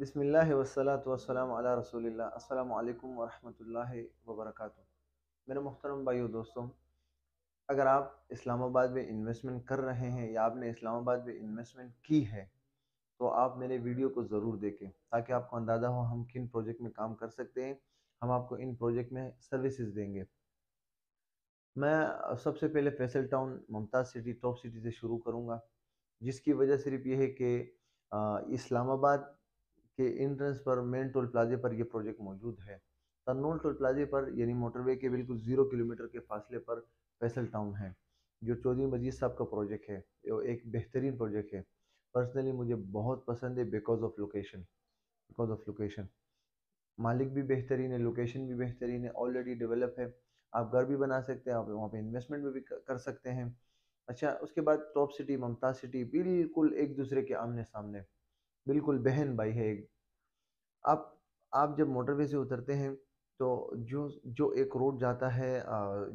बिसमीम् अला रसोल्ला अल्लाम वरहमल वबरक मेरे मोहतरम भाइयों दोस्तों अगर आप इस्लामाबाद में इन्वेस्टमेंट कर रहे हैं या आपने इस्लामाबाद में इन्वेस्टमेंट की है तो आप मेरे वीडियो को ज़रूर देखें ताकि आपको अंदाज़ा हो हम किन प्रोजेक्ट में काम कर सकते हैं हम आपको इन प्रोजेक्ट में सर्विसेज देंगे मैं सबसे पहले Faisal Town Mumtaz City Top City से शुरू करूँगा जिसकी वजह सिर्फ ये है कि इस्लामाबाद के इंट्रेंस पर मेन टोल प्लाजे पर यह प्रोजेक्ट मौजूद है तनोल टोल प्लाजे पर यानी मोटरवे के बिल्कुल ज़ीरो किलोमीटर के फासले पर फैसल टाउन है जो चौधरी मजीद साहब का प्रोजेक्ट है वो एक बेहतरीन प्रोजेक्ट है पर्सनली मुझे बहुत पसंद है because of location because of location मालिक भी बेहतरीन है लोकेशन भी बेहतरीन है ऑलरेडी डेवलप है आप घर भी बना सकते हैं आप वहाँ पे इन्वेस्टमेंट भी कर सकते हैं अच्छा उसके बाद टॉप सिटी ममता सिटी बिल्कुल एक दूसरे के आमने सामने बिल्कुल बहन भाई है आप आप जब मोटरवे से उतरते हैं तो जो जो एक रोड जाता है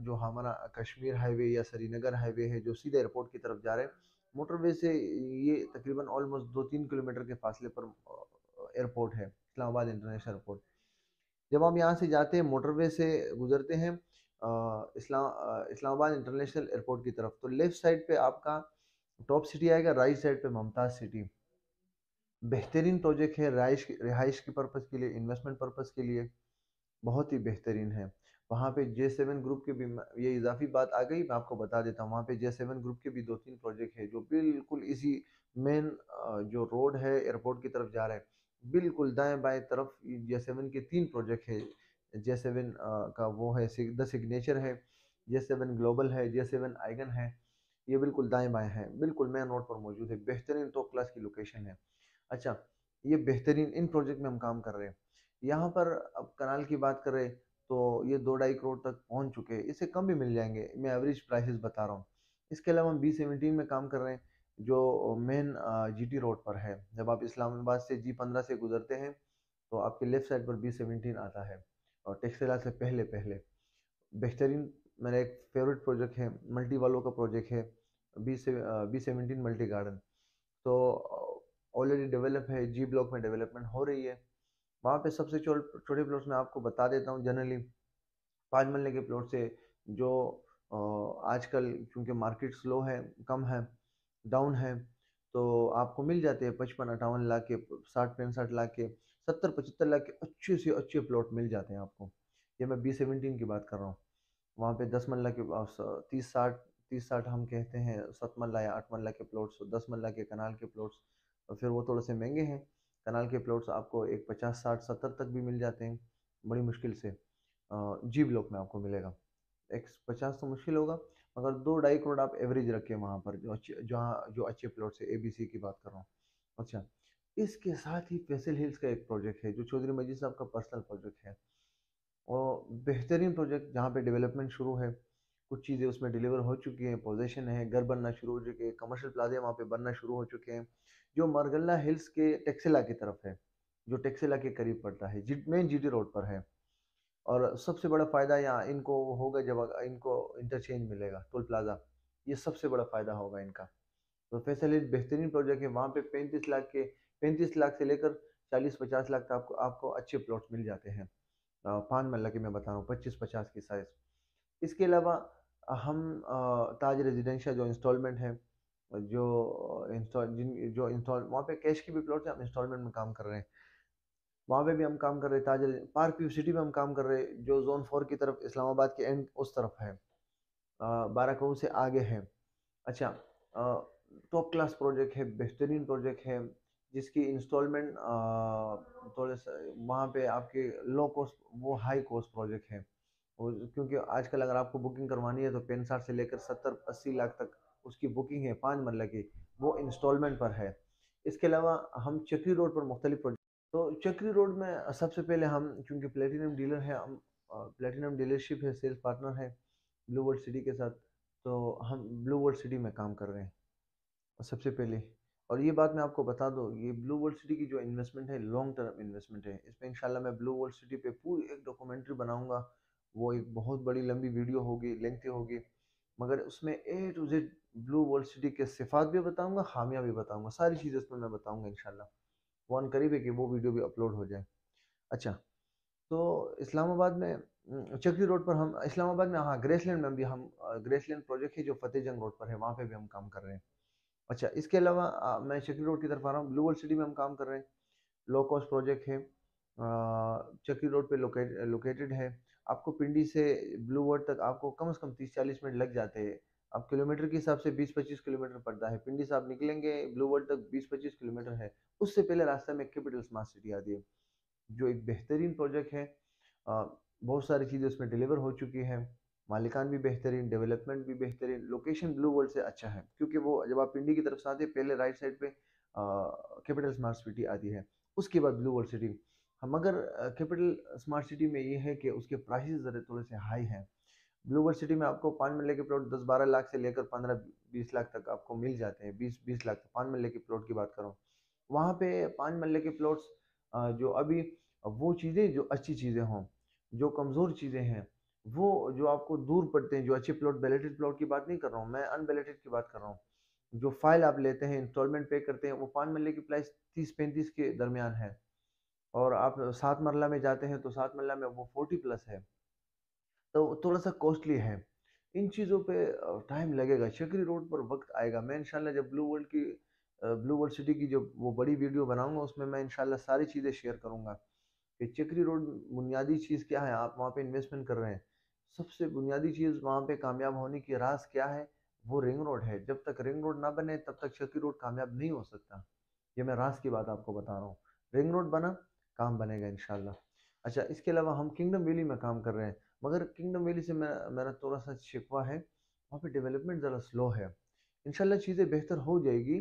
जो हमारा कश्मीर हाईवे या श्रीनगर हाईवे है जो सीधे एयरपोर्ट की तरफ जा रहे हैं मोटरवे से ये तकरीबन ऑलमोस्ट दो तीन किलोमीटर के फासले पर एयरपोर्ट है इस्लामाबाद इंटरनेशनल एयरपोर्ट जब हम यहाँ से जाते हैं मोटरवे से गुजरते हैं इस्लाम इस्लामाबाद इंटरनेशनल एयरपोर्ट की तरफ तो लेफ़्ट साइड पे आपका टॉप सिटी आएगा राइट साइड पे मुमताज़ सिटी बेहतरीन प्रोजेक्ट है रहाइश रिहाइश की पर्पज़ के लिए इन्वेस्टमेंट पर्पज़ के लिए बहुत ही बेहतरीन है वहाँ पे जे सेवन ग्रुप के भी ये इजाफी बात आ गई मैं आपको बता देता हूँ वहाँ पे जे सेवन ग्रुप के भी दो तीन प्रोजेक्ट है जो बिल्कुल इसी मेन जो रोड है एयरपोर्ट की तरफ जा रहा है बिल्कुल दाएं बाएं तरफ जे सेवन के तीन प्रोजेक्ट है जे सेवन का वो है द सिग्नेचर है जे सेवन ग्लोबल है जे सेवन आइगन है ये बिल्कुल दाएं बाएं है बिल्कुल मेन रोड पर मौजूद है बेहतरीन तो क्लास की लोकेशन है अच्छा ये बेहतरीन इन प्रोजेक्ट में हम काम कर रहे हैं यहाँ पर अब कनाल की बात करें तो ये दो ढाई करोड़ तक पहुँच चुके हैं इससे कम भी मिल जाएंगे मैं एवरेज प्राइसेस बता रहा हूँ इसके अलावा हम बी सेवनटीन में काम कर रहे हैं जो मेन जीटी रोड पर है जब आप इस्लामाबाद से जी पंद्रह से गुजरते हैं तो आपके लेफ्ट साइड पर बी सेवेंटीन आता है और टेक्सटाइल से पहले पहले बेहतरीन मेरा एक फेवरेट प्रोजेक्ट है मल्टी वालों का प्रोजेक्ट है बी से बी सेवनटीन मल्टी गार्डन तो ऑलरेडी डेवलप है जी ब्लॉक में डेवलपमेंट हो रही है वहाँ पे सबसे छोटे प्लॉट्स में आपको बता देता हूँ जनरली पाँच मरले के प्लॉट से जो आजकल क्योंकि मार्केट स्लो है कम है डाउन है तो आपको मिल जाते हैं पचपन अट्ठावन लाख के साठ पैंसठ लाख के सत्तर पचहत्तर लाख के अच्छे से अच्छे प्लॉट मिल जाते हैं आपको ये मैं बी सेवनटीन की बात कर रहा हूँ वहाँ पे दस मल्ला के तीस साठ तीस साठ हम कहते हैं सत मल्ला या आठ मल्ला के प्लॉट्स दस मल्ला के कनाल के प्लॉट्स और फिर वो थोड़े से महंगे हैं कनाल के प्लॉट्स आपको एक पचास साठ सत्तर तक भी मिल जाते हैं बड़ी मुश्किल से जी ब्लॉक में आपको मिलेगा एक पचास तो मुश्किल होगा मगर दो ढाई करोड़ आप एवरेज रखें वहाँ पर जो अच्छे जहाँ जो अच्छे प्लॉट्स है ए बी सी की बात कर रहा हूँ अच्छा इसके साथ ही फैसल हिल्स का एक प्रोजेक्ट है जो चौधरी मजीद साहब का पर्सनल प्रोजेक्ट है और बेहतरीन प्रोजेक्ट जहाँ पे डेवलपमेंट शुरू है कुछ चीज़ें उसमें डिलीवर हो चुकी हैं पोजेशन है घर बनना शुरू हो चुके हैं कमर्शियल प्लाजे वहाँ पे बनना शुरू हो चुके हैं जो मरगल्ला हिल्स के टेक्सिला की तरफ है जो टेक्सिला के करीब पड़ता है जी मेन जी रोड पर है और सबसे बड़ा फ़ायदा यहाँ इनको होगा जब इनको इंटरचेंज मिलेगा टोल प्लाज़ा ये सबसे बड़ा फ़ायदा होगा इनका तो फैसल बेहतरीन प्रोजेक्ट है वहाँ पे पैंतीस लाख के पैंतीस लाख से लेकर चालीस पचास लाख तक आपको आपको अच्छे प्लॉट मिल जाते हैं पान मल्ला के मैं बता रहा हूँ पच्चीस पचास की साइज़ इसके अलावा हम ताज रेजिडेंशियल जो इंस्टॉलमेंट है जो इंस्टॉल जिन जो इंस्टॉल वहाँ पे कैश की भी प्लॉट है हम इंस्टॉलमेंट में काम कर रहे हैं वहाँ पे भी हम काम कर रहे हैं ताजल पार्क व्यू सिटी में हम काम कर रहे हैं जो जोन फोर की तरफ इस्लामाबाद के एंड उस तरफ है बारह करोड़ से आगे है अच्छा टॉप क्लास प्रोजेक्ट है बेहतरीन प्रोजेक्ट है जिसकी इंस्टॉलमेंट थोड़े वहाँ पे आपके लो कॉस्ट वो हाई कॉस्ट प्रोजेक्ट है क्योंकि आजकल अगर आपको बुकिंग करवानी है तो पैंसठ से लेकर सत्तर अस्सी लाख तक उसकी बुकिंग है पाँच मरला की वो इंस्टॉलमेंट पर है इसके अलावा हम चक्री रोड पर मुख्तलि प्रोजेक्ट तो चक्री रोड में सबसे पहले हम चूँकि प्लेटिनम डीलर है हम प्लेटिनम डीलरशिप है सेल्स पार्टनर है ब्लू वर्ल्ड सिटी के साथ तो हम ब्लू वर्ल्ड सिटी में काम कर रहे हैं सबसे पहले और ये बात मैं आपको बता दूँ ये ब्लू वर्ल्ड सिटी की जो इन्वेस्टमेंट है लॉन्ग टर्म इन्वेस्टमेंट है इसमें इंशाल्लाह मैं ब्लू वर्ल्ड सिटी पे पूरी एक डॉक्यूमेंट्री बनाऊँगा वो एक बहुत बड़ी लंबी वीडियो होगी लेंथी होगी मगर उसमें A to Z Blue World City के सिफात भी बताऊंगा खामिया भी बताऊंगा सारी चीज़ें उसमें मैं बताऊंगा इन वन करीब है कि वो वीडियो भी अपलोड हो जाए अच्छा तो इस्लामाबाद में हम्म, चक्री रोड पर हम इस्लामाबाद में हाँ ग्रेसलैंड में भी हम ग्रेसलैंड प्रोजेक्ट है जो फतेह जंग रोड पर है वहाँ पर भी हम काम कर रहे हैं अच्छा इसके अलावा मैं चक्री रोड की तरफ आ रहा हूँ ब्लू वर्ल्ड सिटी में हम काम कर रहे हैं लो कॉस्ट प्रोजेक्ट है चक्री रोड पर लोकेटेड है आपको पिंडी से ब्लू वर्ड तक आपको कम से कम तीस चालीस मिनट लग जाते हैं अब किलोमीटर के हिसाब से 20-25 किलोमीटर पड़ता है पिंडी से आप निकलेंगे ब्लू वर्ल्ड तक 20-25 किलोमीटर है उससे पहले रास्ते में कैपिटल स्मार्ट सिटी आती है जो एक बेहतरीन प्रोजेक्ट है बहुत सारी चीज़ें उसमें डिलीवर हो चुकी हैं मालिकान भी बेहतरीन डेवलपमेंट भी बेहतरीन लोकेशन ब्लू वर्ल्ड से अच्छा है क्योंकि वो जब आप पिंडी की तरफ से आते हैं पहले राइट साइड पर कैपिटल स्मार्ट सिटी आती है उसके बाद ब्लू वर्ल्ड सिटी मगर कैपिटल स्मार्ट सिटी में ये है कि उसके प्राइस ज़रा थोड़े से हाई हैं ब्लूबर्ड सिटी में आपको पाँच मिले के प्लॉट दस बारह लाख से लेकर पंद्रह बीस लाख तक आपको मिल जाते हैं बीस बीस लाख तक मिले के प्लॉट की बात करूँ वहाँ पे पाँच मल्ले के प्लॉट्स जो अभी वो चीज़ें जो अच्छी चीज़ें हों जो कमज़ोर चीज़ें हैं वो जो आपको दूर पड़ते हैं जो अच्छे प्लॉट बैलेटेड प्लॉट की बात नहीं कर रहा हूँ मैं अनबैलेटेड की बात कर रहा हूँ जो फाइल आप लेते हैं इंस्टॉलमेंट पे करते हैं वो पाँच मल्ले की प्राइस तीस पैंतीस के दरमियान है और आप सात मरला में जाते हैं तो सात मरला में वो फोर्टी प्लस है तो थोड़ा सा कॉस्टली है इन चीज़ों पे टाइम लगेगा शकरी रोड पर वक्त आएगा मैं इंशाल्लाह जब ब्लू वर्ल्ड की ब्लू वर्ल्ड सिटी की जो वो बड़ी वीडियो बनाऊंगा उसमें मैं इनशाला सारी चीज़ें शेयर करूंगा कि चक्री रोड बुनियादी चीज़ क्या है आप वहाँ पे इन्वेस्टमेंट कर रहे हैं सबसे बुनियादी चीज़ वहाँ पे कामयाब होने की रास क्या है वो रिंग रोड है जब तक रिंग रोड ना बने तब तक चक्री रोड कामयाब नहीं हो सकता ये मैं रास की बात आपको बता रहा हूँ रिंग रोड बना काम बनेगा इन अच्छा इसके अलावा हम किंगडम वैली में काम कर रहे हैं मगर किंगडम वैली से मेरा मेरा थोड़ा सा शिकवा है वहाँ पे डेवलपमेंट ज़रा स्लो है इन चीज़ें बेहतर हो जाएगी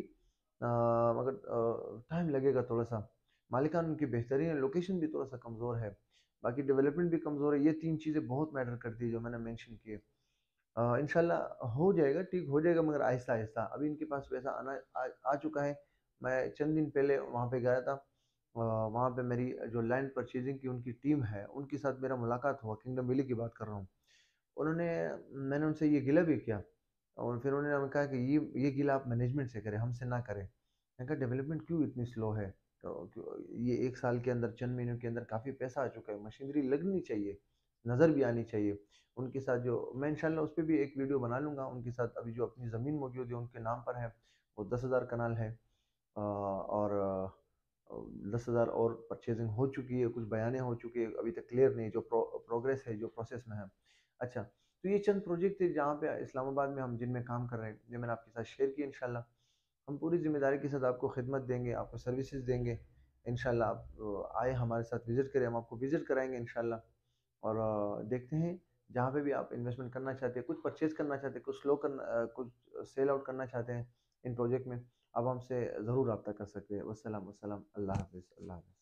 मगर टाइम लगेगा थोड़ा सा मालिकान उनकी बेहतरीन है लोकेशन भी थोड़ा सा कमज़ोर है बाकी डेवलपमेंट भी कमज़ोर है ये तीन चीज़ें बहुत मैटर करती है जो मैंने मैंशन किए इन हो जाएगा ठीक हो जाएगा मगर आहिस्ता आहिस्ता अभी इनके पास पैसा आना आ, आ चुका है मैं चंद दिन पहले वहाँ पे गया था वहाँ पे मेरी जो लैंड परचेजिंग की उनकी टीम है उनके साथ मेरा मुलाकात हुआ किंगडम वैली की बात कर रहा हूँ उन्होंने मैंने उनसे ये गिला भी किया और फिर उन्होंने हमें कहा कि ये ये गिला आप मैनेजमेंट से करें हमसे ना करें मैंने कहा डेवलपमेंट क्यों इतनी स्लो है तो ये एक साल के अंदर चंद महीनों के अंदर काफ़ी पैसा आ चुका है मशीनरी लगनी चाहिए नज़र भी आनी चाहिए उनके साथ जो मैं इन उस पर भी एक वीडियो बना लूँगा उनके साथ अभी जो अपनी ज़मीन मौजूद है उनके नाम पर है वो दस हज़ार कनाल है और दस हज़ार और परचेजिंग हो चुकी है कुछ बयान हो चुकी हैं अभी तक क्लियर नहीं जो प्रो, प्रोग्रेस है जो प्रोसेस में है अच्छा तो ये चंद प्रोजेक्ट थे जहाँ पे इस्लामाबाद में हम जिनमें काम कर रहे हैं जो मैंने आपके साथ शेयर किया इन हम पूरी जिम्मेदारी के साथ आपको खिदमत देंगे आपको सर्विसेज देंगे इन आप आए हमारे साथ विज़िट करें हम आपको विज़िट कराएंगे इन और देखते हैं जहाँ पे भी आप इन्वेस्टमेंट करना चाहते हैं कुछ परचेज़ करना चाहते हैं कुछ स्लो करना कुछ सेल आउट करना चाहते हैं इन प्रोजेक्ट में आप हमसे ज़रूर रब्ता कर सकते हैं वसलम वसलम अल्लाह हाफिज़ अल्लाह हाफिज़